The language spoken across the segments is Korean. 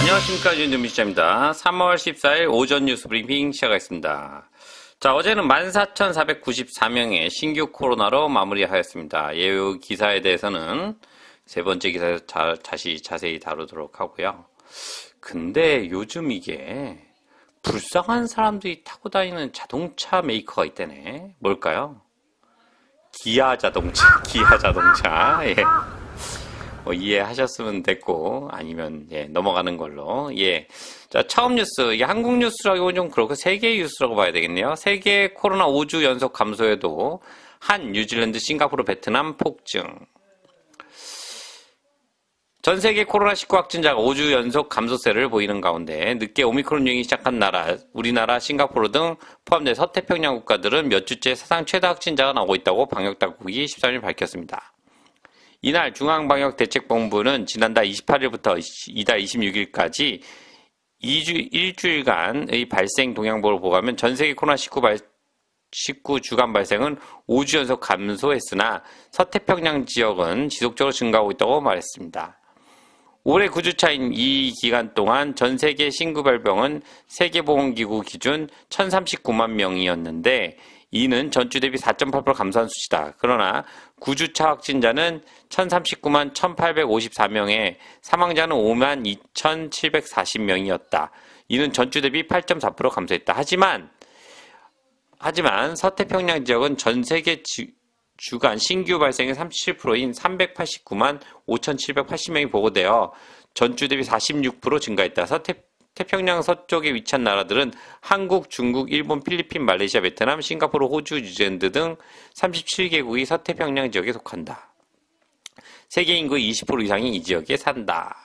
안녕하십니까 윤준미 기자입니다. 3월 14일 오전 뉴스 브리핑 시작하겠습니다. 자, 어제는 14,494명의 신규 코로나로 마무리하였습니다. 예요 기사에 대해서는 세 번째 기사에서 자, 다시 자세히 다루도록 하고요. 근데 요즘 이게 불쌍한 사람들이 타고 다니는 자동차 메이커가 있다네. 뭘까요? 기아 자동차, 기아 자동차. 예. 뭐 이해하셨으면 됐고 아니면 예, 넘어가는 걸로 예. 자 처음 뉴스 이게 한국 뉴스라고 좀 그렇고 세계 뉴스라고 봐야 되겠네요. 세계 코로나 5주 연속 감소에도 한 뉴질랜드, 싱가포르, 베트남 폭증. 전 세계 코로나19 확진자가 5주 연속 감소세를 보이는 가운데 늦게 오미크론 유행이 시작한 나라, 우리나라, 싱가포르 등 포함된 서태평양 국가들은 몇 주째 사상 최다 확진자가 나오고 있다고 방역당국이 13일 밝혔습니다. 이날 중앙방역대책본부는 지난달 28일부터 이달 26일까지 2주, 1주일간의 발생 동향보를 보고하면 전 세계 코로나19 발, 19 주간 발생은 5주 연속 감소했으나 서태평양 지역은 지속적으로 증가하고 있다고 말했습니다. 올해 9주차인 이 기간 동안 전 세계 신규 발병은 세계보건기구 기준 1039만 명이었는데 이는 전주 대비 4.8% 감소한 수치다. 그러나 9주차 확진자는 1039만 1854명에 사망자는 5만 2740명이었다. 이는 전주 대비 8.4% 감소했다. 하지만 하지만 서태평양 지역은 전 세계 지, 주간 신규 발생의 37%인 389만 5,780명이 보고되어 전주 대비 46% 증가했다. 서태 태평양 서쪽에 위치한 나라들은 한국, 중국, 일본, 필리핀, 말레이시아, 베트남, 싱가포르, 호주, 뉴질랜드 등 37개국이 서태평양 지역에 속한다. 세계 인구의 20% 이상이 이 지역에 산다.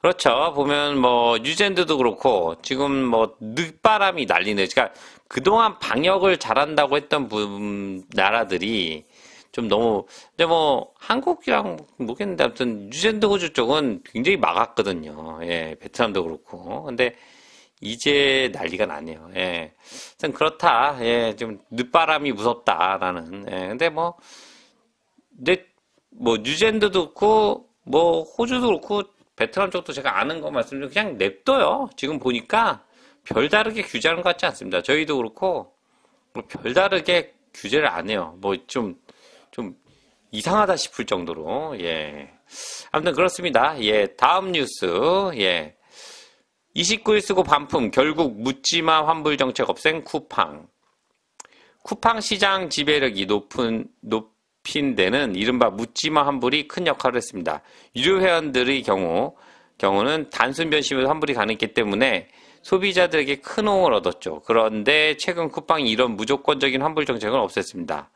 그렇죠. 보면 뭐 뉴질랜드도 그렇고 지금 뭐 늦바람이 날리네. 그러니까 그동안 방역을 잘한다고 했던 나라들이 좀 너무 근데 뭐 한국이랑 모르겠는데 아무튼 뉴질랜드 호주 쪽은 굉장히 막았거든요. 예, 베트남도 그렇고. 근데 이제 난리가 나네요. 예. 좀 그렇다. 예, 좀 늦바람이 무섭다라는. 예. 근데 뭐 근데 뭐 뉴질랜드도 그렇고 뭐 호주도 그렇고 베트남 쪽도 제가 아는 거 말씀드리면 그냥 냅둬요. 지금 보니까 별다르게 규제하는 것 같지 않습니다. 저희도 그렇고 뭐 별다르게 규제를 안 해요. 뭐좀 좀 이상하다 싶을 정도로 예 아무튼 그렇습니다 예 다음 뉴스 예 29일 쓰고 반품 결국 묻지마 환불 정책 없앤 쿠팡 쿠팡 시장 지배력이 높은 높인 데는 이른바 묻지마 환불이 큰 역할을 했습니다 유료 회원들의 경우 경우는 단순 변심으로 환불이 가능했기 때문에 소비자들에게 큰 호응을 얻었죠. 그런데 최근 쿠팡이 이런 무조건적인 환불 정책을 없앴습니다.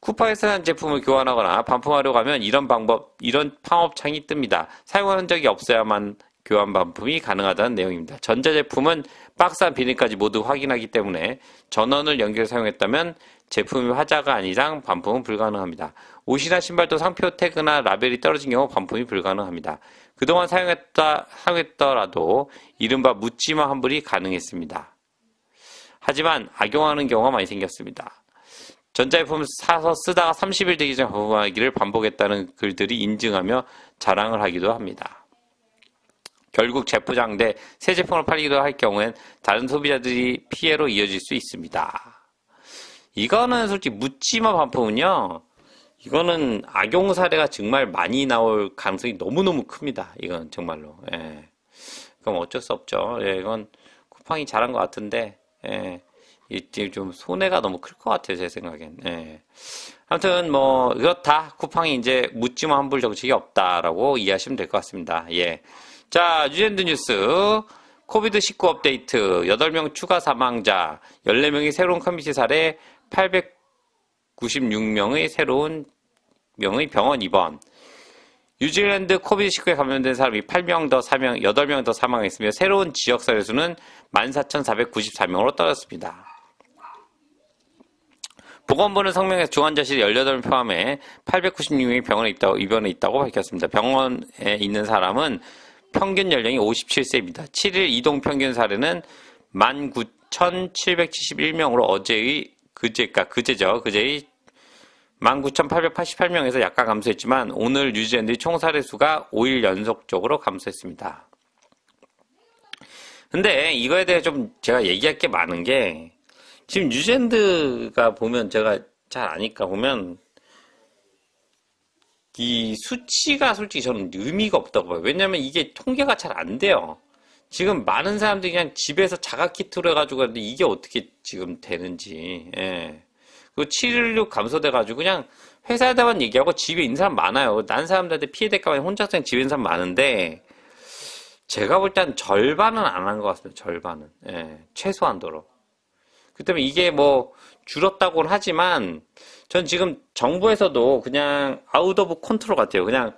쿠팡에서 는 제품을 교환하거나 반품하려고 하면 이런 방법, 이런 팡업창이 뜹니다. 사용한 적이 없어야만 교환 반품이 가능하다는 내용입니다. 전자제품은 박스안 비닐까지 모두 확인하기 때문에 전원을 연결 사용했다면 제품이 화자가 아니상 반품은 불가능합니다. 옷이나 신발도 상표 태그나 라벨이 떨어진 경우 반품이 불가능합니다. 그동안 사용했다, 사용했더라도 이른바 묻지마 환불이 가능했습니다. 하지만 악용하는 경우가 많이 생겼습니다. 전자제품 사서 쓰다가 30일 되기 전 복구하기를 반복했다는 글들이 인증하며 자랑을 하기도 합니다. 결국 재포장돼 새 제품을 팔기도 할 경우엔 다른 소비자들이 피해로 이어질 수 있습니다. 이거는 솔직히 묻지마 반품은요. 이거는 악용 사례가 정말 많이 나올 가능성이 너무너무 큽니다. 이건 정말로. 예. 그럼 어쩔 수 없죠. 예, 이건 쿠팡이 잘한 것 같은데, 예. 이때 좀 손해가 너무 클 것 같아요, 제 생각엔. 예. 아무튼 뭐 그렇다. 쿠팡이 이제 묻지마 환불 정책이 없다라고 이해하시면 될 것 같습니다. 예. 자, 뉴젠드 뉴스. 코비드 19 업데이트 8명 추가 사망자, 14명이 새로운 커뮤니티 사례, 896명의 새로운 명의 병원 입원. 뉴질랜드 코비드19에 감염된 사람이 8명 더 사망, 8명 더 사망했으며 새로운 지역 사례 수는 14,494명으로 떨어졌습니다. 보건부는 성명에서 중환자실 18명 포함해 896명이 병원에 있다고, 입원해 있다고 밝혔습니다. 병원에 있는 사람은 평균 연령이 57세입니다. 7일 이동 평균 사례는 19,771명으로 어제의 그제가 그제죠. 그제의 19,888명에서 약간 감소했지만 오늘 뉴질랜드의 총 사례 수가 5일 연속적으로 감소했습니다. 근데 이거에 대해 좀 제가 얘기할 게 많은 게 지금 뉴젠드가 보면 제가 잘 아니까 보면 이 수치가 솔직히 저는 의미가 없다고 봐요. 왜냐면 이게 통계가 잘 안 돼요. 지금 많은 사람들이 그냥 집에서 자가 키트로 해가지고 하는데 이게 어떻게 지금 되는지. 예. 그716 감소돼가지고 그냥 회사에다만 얘기하고 집에 있는 사람 많아요. 난 사람들한테 피해 될까 봐 혼자 생 집에 있는 사람 많은데 제가 볼 땐 절반은 안 한 것 같습니다. 절반은. 예. 최소한도로. 그 때문에 이게 뭐 줄었다고는 하지만 전 지금 정부에서도 그냥 아웃 오브 컨트롤 같아요. 그냥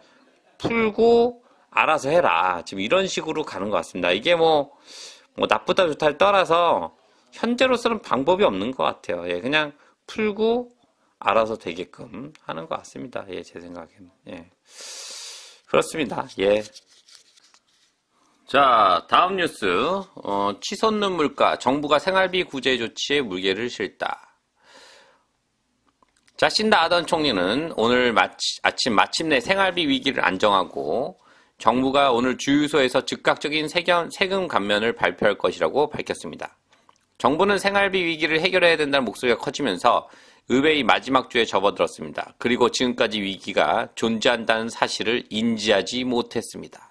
풀고 알아서 해라. 지금 이런 식으로 가는 것 같습니다. 이게 뭐, 뭐 나쁘다 좋다를 떠나서 현재로서는 방법이 없는 것 같아요. 예, 그냥 풀고 알아서 되게끔 하는 것 같습니다. 예, 제 생각에는. 예. 그렇습니다. 예. 자, 다음 뉴스. 어, 치솟는 물가, 정부가 생활비 구제 조치에 물개를 실다. 자신다 아던 총리는 오늘 마치, 아침 마침내 생활비 위기를 안정하고 정부가 오늘 주유소에서 즉각적인 세견, 세금 감면을 발표할 것이라고 밝혔습니다. 정부는 생활비 위기를 해결해야 된다는 목소리가 커지면서 의회의 마지막 주에 접어들었습니다. 그리고 지금까지 위기가 존재한다는 사실을 인지하지 못했습니다.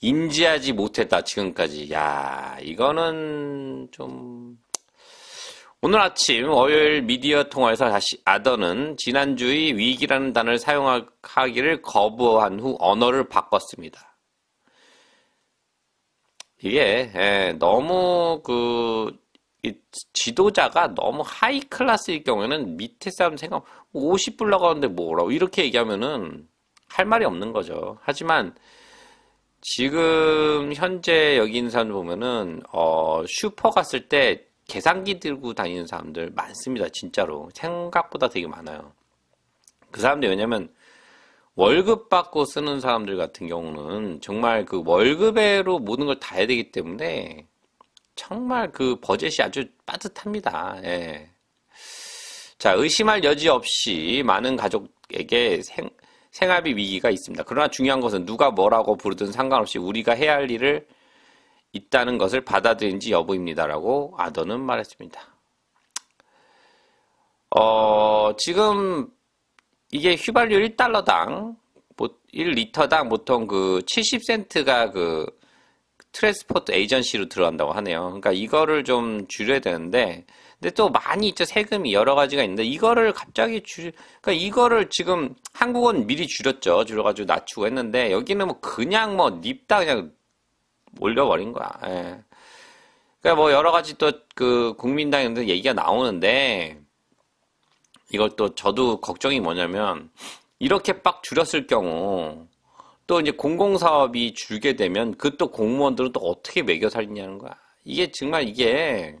인지하지 못했다, 지금까지. 야, 이거는 좀 오늘 아침 월요일 미디어 통화에서 다시 아더는 지난주의 위기라는 단어를 사용하기를 거부한 후 언어를 바꿨습니다. 이게 예, 너무 그 지도자가 너무 하이 클래스일 경우에는 밑에 사람 생각 50불 나가는데 뭐라고 이렇게 얘기하면은 할 말이 없는 거죠. 하지만 지금 현재 여기 있는 사람 보면은 어, 슈퍼 갔을 때 계산기 들고 다니는 사람들 많습니다. 진짜로 생각보다 되게 많아요. 그 사람들 왜냐면 월급 받고 쓰는 사람들 같은 경우는 정말 그 월급에로 모든 걸 다 해야 되기 때문에 정말 그 버젯이 아주 빠듯합니다. 예. 자, 의심할 여지 없이 많은 가족에게 생, 생활비 위기가 있습니다. 그러나 중요한 것은 누가 뭐라고 부르든 상관없이 우리가 해야 할 일을 있다는 것을 받아들인지 여부입니다라고 아더는 말했습니다. 어, 지금 이게 휘발유 1달러당 1리터당 뭐 보통 그 70센트가 그 트랜스포트 에이전시로 들어간다고 하네요. 그러니까 이거를 좀 줄여야 되는데 근데 또 많이 있죠. 세금이 여러 가지가 있는데 이거를 갑자기 줄 그러니까 이거를 지금 한국은 미리 줄였죠. 줄여 가지고 낮추고 했는데 여기는 뭐 그냥 뭐 닙다 그냥 올려 버린 거야. 예. 그러니까 뭐 여러 가지 또 그국민당에데 얘기가 나오는데 이걸 또 저도 걱정이 뭐냐면 이렇게 빡 줄였을 경우 또 이제 공공사업이 줄게 되면 그 또 공무원들은 또 어떻게 매겨 살리냐는 거야. 이게 정말 이게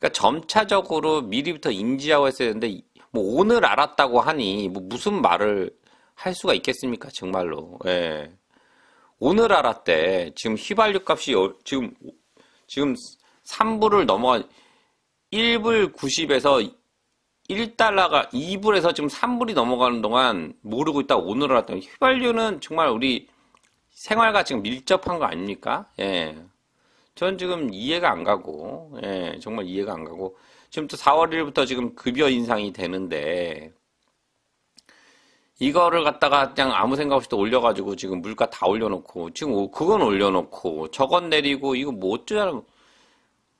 그러니까 점차적으로 미리부터 인지하고 했어야 되는데 뭐 오늘 알았다고 하니 뭐 무슨 말을 할 수가 있겠습니까? 정말로. 예. 오늘 알았대. 지금 휘발유 값이 지금 지금 3불을 넘어 1불 90에서 1달러가 2불에서 지금 3불이 넘어가는 동안 모르고 있다 오늘 알았다. 휘발유는 정말 우리 생활과 지금 밀접한 거 아닙니까? 예. 전 지금 이해가 안 가고, 예, 정말 이해가 안 가고, 지금 또 4월 1일부터 지금 급여 인상이 되는데, 이거를 갖다가 그냥 아무 생각 없이 또 올려가지고 지금 물가 다 올려놓고, 지금 그건 올려놓고, 저건 내리고, 이거 뭐 어쩌자는,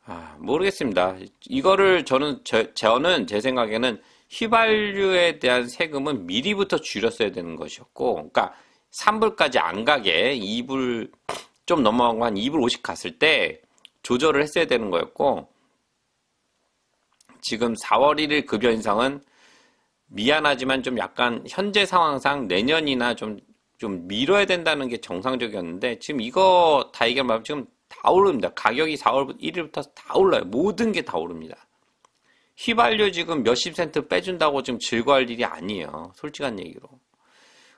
아, 모르겠습니다. 이거를 저는, 저, 저는 제 생각에는 휘발유에 대한 세금은 미리부터 줄였어야 되는 것이었고, 그러니까 3불까지 안 가게 2불, 좀 넘어가고 한 2불 50 갔을 때 조절을 했어야 되는 거였고 지금 4월 1일 급여 인상은 미안하지만 좀 약간 현재 상황상 내년이나 좀, 좀 미뤄야 된다는 게 정상적이었는데 지금 이거 다 얘기하면 지금 다 오릅니다. 가격이 4월 1일부터 다 올라요. 모든 게 다 오릅니다. 휘발유 지금 몇십 센트 빼준다고 지금 즐거워할 일이 아니에요. 솔직한 얘기로.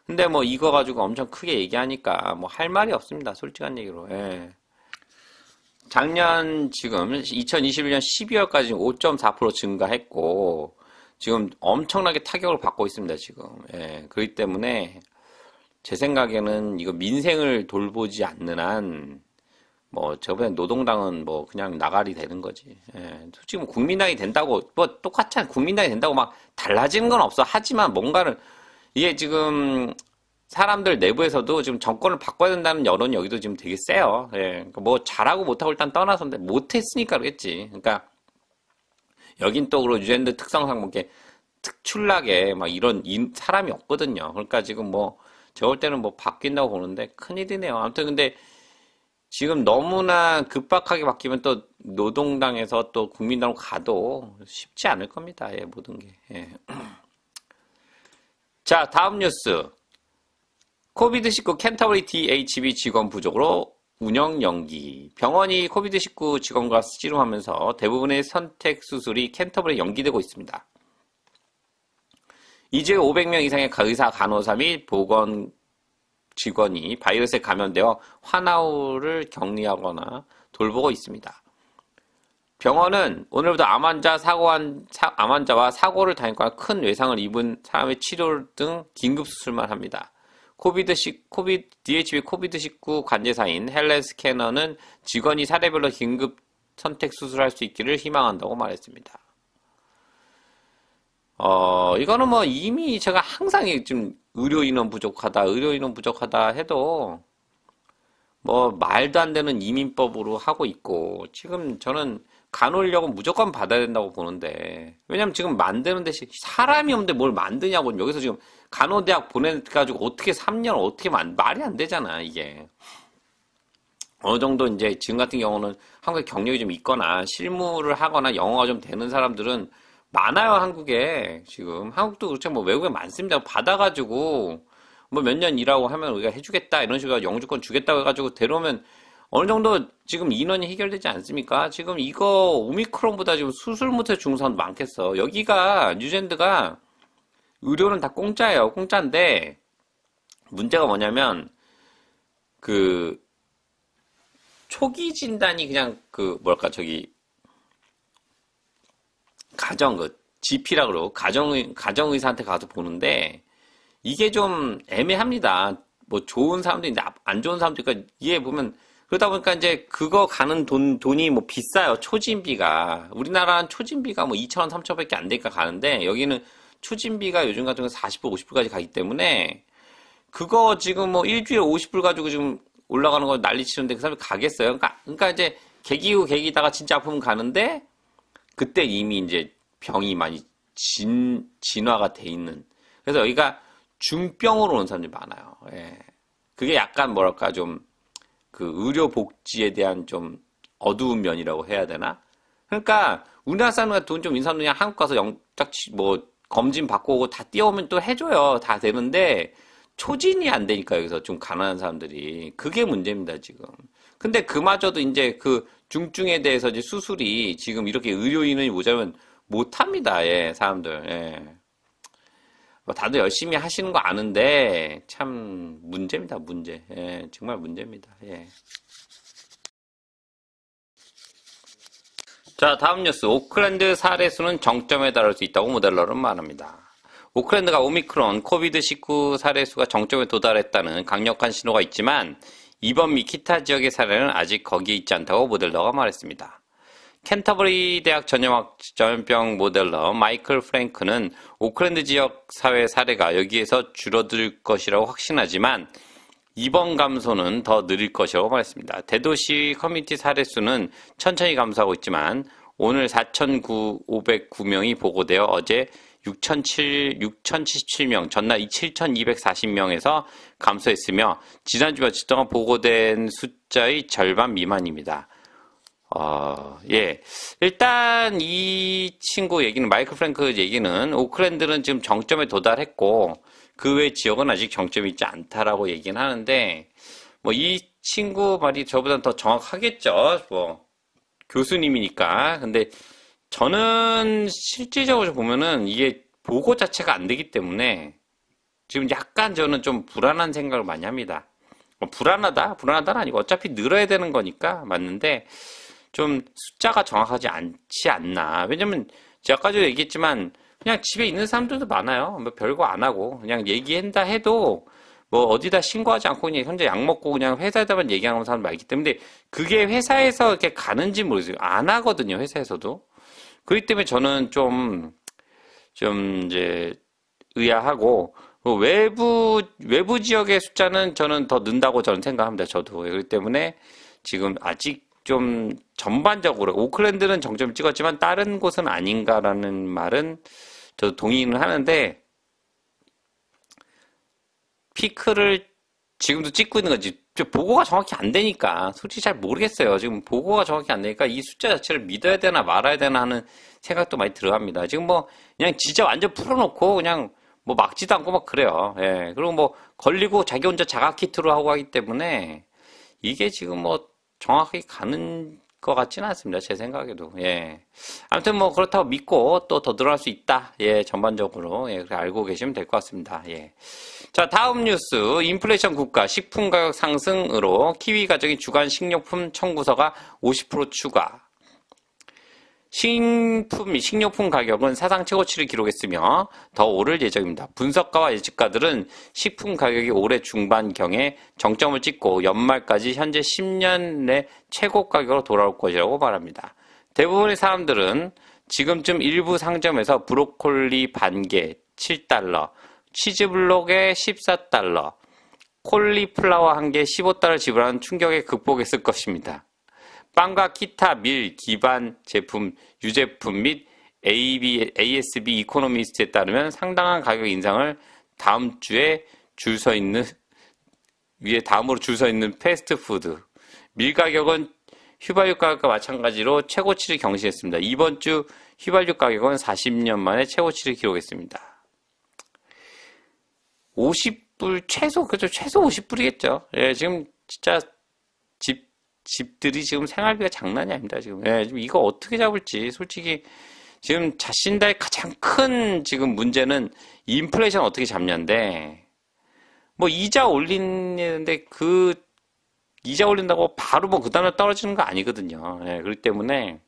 근데 뭐 이거 가지고 엄청 크게 얘기하니까 뭐 할 말이 없습니다. 솔직한 얘기로. 예. 작년 지금 2021년 12월까지 5.4% 증가했고 지금 엄청나게 타격을 받고 있습니다. 지금. 예. 그렇기 때문에 제 생각에는 이거 민생을 돌보지 않는 한 뭐, 저번에 노동당은 뭐, 그냥 나가리 되는 거지. 예. 솔직히 뭐 국민당이 된다고, 뭐, 똑같잖아. 국민당이 된다고 막 달라지는 건 없어. 하지만 뭔가를 이게 지금 사람들 내부에서도 지금 정권을 바꿔야 된다는 여론이 여기도 지금 되게 세요. 예. 그러니까 뭐 잘하고 못하고 일단 떠나서 데 못했으니까 그랬지. 그러니까 여긴 또 그런 유엔드 특성상 뭐 이렇게 특출나게 막 이런 사람이 없거든요. 그러니까 지금 뭐저가볼 때는 뭐 바뀐다고 보는데 큰일이네요. 아무튼 근데 지금 너무나 급박하게 바뀌면 또 노동당에서 또 국민당으로 가도 쉽지 않을 겁니다. 예, 모든 게. 예. 자, 다음 뉴스. 코비드19 캔터버리 DHB 직원 부족으로 운영 연기. 병원이 코비드19 직원과 씨름하면서 대부분의 선택 수술이 캔터블리에 연기되고 있습니다. 이제 500명 이상의 의사, 간호사 및 보건 직원이 바이러스에 감염되어 환아우를 격리하거나 돌보고 있습니다. 병원은 오늘부터 암 환자, 사고 한, 사, 암 환자와 사고를 당했거나 큰 외상을 입은 사람의 치료 등 긴급 수술만 합니다. 코비드 시, 코비, DHB 코비드19 관제사인 헬렌 스캐너는 직원이 사례별로 긴급 선택 수술할 수 있기를 희망한다고 말했습니다. 어, 이거는 뭐 이미 제가 항상 지금 의료인원 부족하다, 의료인원 부족하다 해도 뭐 말도 안 되는 이민법으로 하고 있고 지금 저는 간호인력은 무조건 받아야 된다고 보는데 왜냐면 지금 만드는 대신 사람이 없는데 뭘 만드냐고 여기서 지금 간호대학 보내가지고 어떻게 3년 어떻게 만 말이 안 되잖아 이게 어느 정도 이제 지금 같은 경우는 한국에 경력이 좀 있거나 실무를 하거나 영어가 좀 되는 사람들은 많아요 한국에 지금 한국도 그렇죠 뭐 외국에 많습니다 받아가지고 뭐 몇 년 일하고 하면 우리가 해주겠다 이런 식으로 영주권 주겠다고 해가지고 데려오면 어느 정도 지금 인원이 해결되지 않습니까? 지금 이거 오미크론보다 지금 수술 못해 중산도 많겠어. 여기가 뉴젠드가 의료는 다 공짜예요. 공짜인데 문제가 뭐냐면 그 초기 진단이 그냥 그 뭘까 저기 가정 그 GP라 그러고 가정의 가정 의사한테 가서 보는데 이게 좀 애매합니다. 뭐 좋은 사람도 있는데 안 좋은 사람도 있고 이해 보면 그러다 보니까 이제 그거 가는 돈, 돈이 뭐 비싸요. 초진비가. 우리나라는 초진비가 뭐 2,000원, 3,000원밖에 안 되니까 가는데 여기는 초진비가 요즘 같은 경우 40불, 50불까지 가기 때문에 그거 지금 뭐 일주일에 50불 가지고 지금 올라가는 거 난리 치는데 그 사람이 가겠어요. 그러니까, 그러니까 이제 개기고 개기다가 진짜 아프면 가는데 그때 이미 이제 병이 많이 진, 진화가 돼 있는. 그래서 여기가 중병으로 오는 사람들이 많아요. 예. 그게 약간 뭐랄까 좀그 의료 복지에 대한 좀 어두운 면이라고 해야 되나? 그러니까 우리나라 사람 같은 돈좀 인사 그냥 한국 가서 영작 뭐 검진 받고 오고 다 뛰어오면 또 해줘요 다 되는데 초진이 안 되니까 여기서 좀 가난한 사람들이 그게 문제입니다 지금. 근데 그마저도 이제 그 중증에 대해서 이제 수술이 지금 이렇게 의료인이 모자면 못합니다 예 사람들 예. 뭐 다들 열심히 하시는 거 아는데 참 문제입니다 문제 예, 정말 문제입니다 예. 자 다음 뉴스 오클랜드 사례수는 정점에 달할 수 있다고 모델러는 말합니다 오클랜드가 오미크론 코비드19 사례수가 정점에 도달했다는 강력한 신호가 있지만 이번 미키타 지역의 사례는 아직 거기에 있지 않다고 모델러가 말했습니다 캔터버리 대학 전염학 전염병 모델러 마이클 프랭크는 오클랜드 지역 사회 사례가 여기에서 줄어들 것이라고 확신하지만 이번 감소는 더 느릴 것이라고 말했습니다. 대도시 커뮤니티 사례 수는 천천히 감소하고 있지만 오늘 4,509명이 보고되어 어제 6 0 7 7 7명 전날 7,240명에서 감소했으며 지난주 며칠 동안 보고된 숫자의 절반 미만입니다. 어, 예. 일단 이 친구 얘기는 마이클 프랭크 얘기는 오클랜드는 지금 정점에 도달했고 그 외 지역은 아직 정점이 있지 않다라고 얘기는 하는데 뭐 이 친구 말이 저보다 더 정확하겠죠. 뭐 교수님이니까. 근데 저는 실질적으로 보면은 이게 보고 자체가 안 되기 때문에 지금 약간 저는 좀 불안한 생각을 많이 합니다. 뭐 불안하다? 불안하다는 아니고 어차피 늘어야 되는 거니까 맞는데 좀 숫자가 정확하지 않지 않나. 왜냐면 제가 아까도 얘기했지만 그냥 집에 있는 사람들도 많아요. 뭐 별거 안 하고 그냥 얘기한다 해도 뭐 어디다 신고하지 않고 그냥 현재 약 먹고 그냥 회사에다만 얘기하는 사람 많기 때문에 그게 회사에서 이렇게 가는지 모르겠어요. 안 하거든요. 회사에서도. 그렇기 때문에 저는 좀, 좀 이제 의아하고 그 외부, 외부 지역의 숫자는 저는 더 는다고 저는 생각합니다. 저도. 그렇기 때문에 지금 아직 좀 전반적으로 오클랜드는 정점을 찍었지만 다른 곳은 아닌가라는 말은 저도 동의는 하는데 피크를 지금도 찍고 있는 건지 보고가 정확히 안 되니까 솔직히 잘 모르겠어요. 지금 보고가 정확히 안 되니까 이 숫자 자체를 믿어야 되나 말아야 되나 하는 생각도 많이 들어갑니다. 지금 뭐 그냥 진짜 완전 풀어놓고 그냥 뭐 막지도 않고 막 그래요. 예. 그리고 뭐 걸리고 자기 혼자 자가 키트로 하고 하기 때문에 이게 지금 뭐 정확히 가는 것 같지는 않습니다. 제 생각에도. 예. 아무튼 뭐 그렇다고 믿고 또 더들어갈수 있다. 예, 전반적으로. 예, 그렇게 알고 계시면 될 것 같습니다. 예. 자, 다음 뉴스. 인플레이션 국가 식품 가격 상승으로 키위 가정이 주간 식료품 청구서가 50% 추가. 식품, 식료품 가격은 사상 최고치를 기록했으며 더 오를 예정입니다. 분석가와 예측가들은 식품 가격이 올해 중반경에 정점을 찍고 연말까지 현재 10년 내 최고 가격으로 돌아올 것이라고 말합니다. 대부분의 사람들은 지금쯤 일부 상점에서 브로콜리 반개 7달러, 치즈블록에 14달러, 콜리플라워 한 개 15달러 지불하는 충격에 극복했을 것입니다. 빵과 기타 밀 기반 제품 유제품 및 AB, ASB 이코노미스트에 따르면 상당한 가격 인상을 다음 주에 줄서 있는 위에 다음으로 줄서 있는 패스트푸드 밀 가격은 휘발유 가격과 마찬가지로 최고치를 경신했습니다. 이번 주 휘발유 가격은 40년 만에 최고치를 기록했습니다. 50불 최소 그죠 최소 50불이겠죠. 예, 지금 진짜 집들이 지금 생활비가 장난이 아닙니다. 지금. 예, 지금 이거 어떻게 잡을지 솔직히 지금 자신다의 가장 큰 지금 문제는 인플레이션 어떻게 잡냐인데 뭐 이자 올리는데 그 이자 올린다고 바로 뭐그 다음에 떨어지는 거 아니거든요. 예, 그렇기 때문에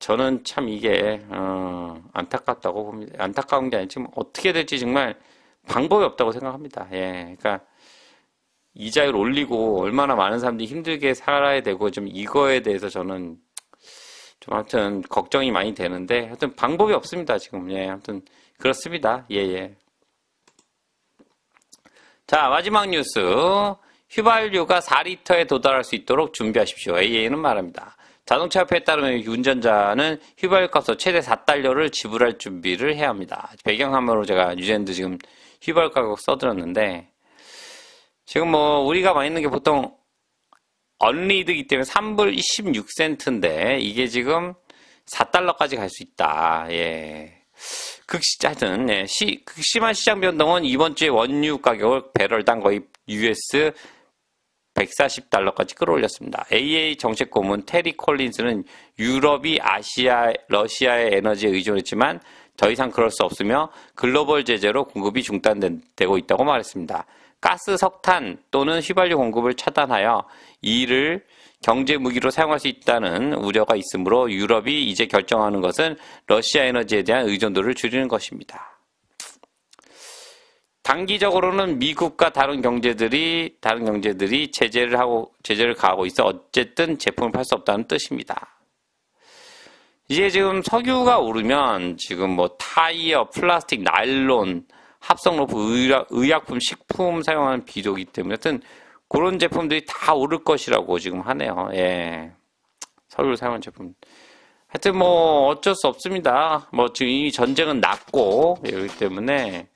저는 참 이게 어, 안타깝다고 봅니다. 안타까운 게아니지만 어떻게 될지 정말 방법이 없다고 생각합니다. 예, 그러니까 이자율 올리고 얼마나 많은 사람들이 힘들게 살아야 되고 좀 이거에 대해서 저는 좀 아무튼 걱정이 많이 되는데 하여튼 방법이 없습니다 지금 예 아무튼 그렇습니다 예예 예. 자 마지막 뉴스 휘발유가 4리터에 도달할 수 있도록 준비하십시오 AA는 말합니다 자동차협회에 따르면 운전자는 휘발유 값으로 최대 4달러를 지불할 준비를 해야 합니다 배경화면으로 제가 유젠드 지금 휘발유 가격 써드렸는데 지금 뭐 우리가 많이있는게 보통 언리드이기 때문에 3불 16센트인데 이게 지금 4달러까지 갈 수 있다. 예. 극시, 하여튼, 예. 시, 극심한 시장 변동은 이번 주에 원유 가격을 배럴당 거의 US 140달러까지 끌어올렸습니다. AA 정책 고문 테리 콜린스는 유럽이 아시아, 러시아의 에너지에 의존했지만 더 이상 그럴 수 없으며 글로벌 제재로 공급이 중단되고 있다고 말했습니다. 가스, 석탄 또는 휘발유 공급을 차단하여 이를 경제 무기로 사용할 수 있다는 우려가 있으므로 유럽이 이제 결정하는 것은 러시아 에너지에 대한 의존도를 줄이는 것입니다. 단기적으로는 미국과 다른 경제들이 다른 경제들이 제재를 하고 제재를 가하고 있어 어쨌든 제품을 팔 수 없다는 뜻입니다. 이제 지금 석유가 오르면 지금 뭐 타이어, 플라스틱, 나일론 합성 높은 의약, 의약품 식품 사용하는 비료기 이 때문에 하여튼 그런 제품들이 다 오를 것이라고 지금 하네요. 예. 서류 사용한 제품. 하여튼 뭐 어쩔 수 없습니다. 뭐 지금 이미 전쟁은 났고 여기 때문에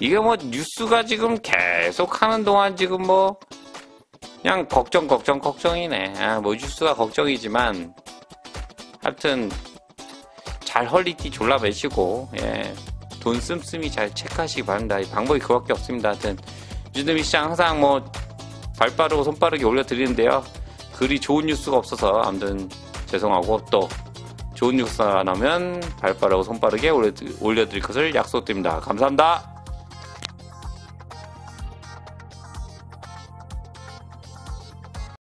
이게 뭐 뉴스가 지금 계속 하는 동안 지금 뭐 그냥 걱정 걱정 걱정이네. 아, 뭐 뉴스가 걱정이지만 하여튼 잘 헐리티 졸라 매시고 예. 돈 씀씀이 잘 체크하시기 바랍니다. 방법이 그밖에 없습니다. 하여튼 유즈드미 시장 항상 뭐 발 빠르고 손 빠르게 올려드리는데요. 그리 좋은 뉴스가 없어서 아무튼 죄송하고 또 좋은 뉴스가 나면 발 빠르고 손 빠르게 올려드릴 것을 약속드립니다. 감사합니다.